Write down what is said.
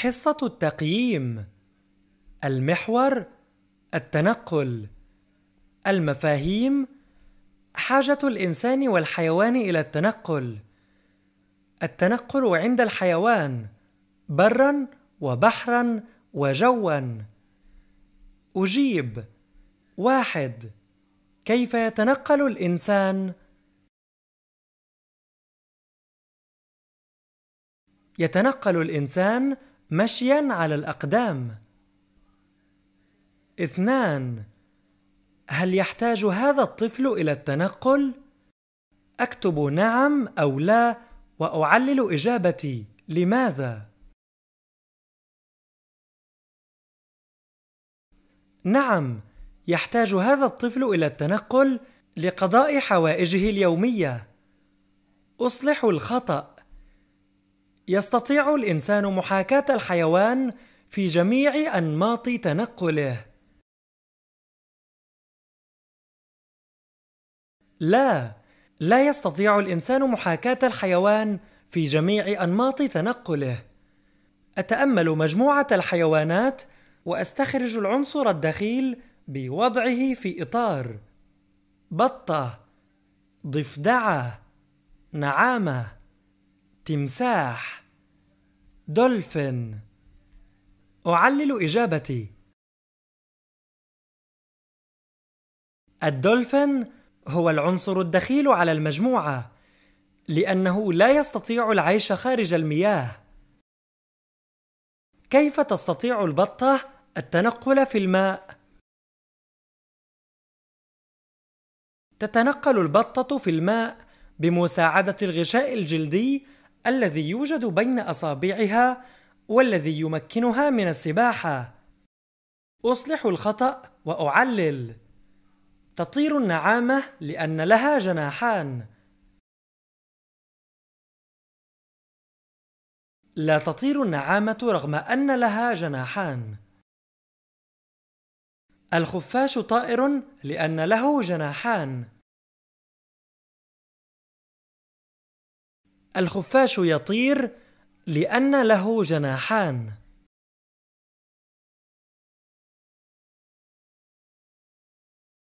حصة التقييم المحور التنقل المفاهيم حاجة الإنسان والحيوان إلى التنقل التنقل عند الحيوان برا وبحرا وجوا أجيب واحد كيف يتنقل الإنسان؟ يتنقل الإنسان مشيا على الأقدام اثنان هل يحتاج هذا الطفل إلى التنقل؟ أكتب نعم أو لا وأعلل إجابتي لماذا؟ نعم يحتاج هذا الطفل إلى التنقل لقضاء حوائجه اليومية أصلح الخطأ يستطيع الإنسان محاكاة الحيوان في جميع أنماط تنقله. لا، لا يستطيع الإنسان محاكاة الحيوان في جميع أنماط تنقله. أتأمل مجموعة الحيوانات وأستخرج العنصر الدخيل بوضعه في إطار. بطة، ضفدعة، نعامة. تمساح دولفين أعلل إجابتي الدولفين هو العنصر الدخيل على المجموعة لأنه لا يستطيع العيش خارج المياه كيف تستطيع البطة التنقل في الماء؟ تتنقل البطة في الماء بمساعدة الغشاء الجلدي الذي يوجد بين أصابعها والذي يمكنها من السباحة. أصلح الخطأ وأعلل. تطير النعامة لأن لها جناحان. لا تطير النعامة رغم أن لها جناحان. الخفاش طائر لأن له جناحان. الخفاش يطير لأن له جناحان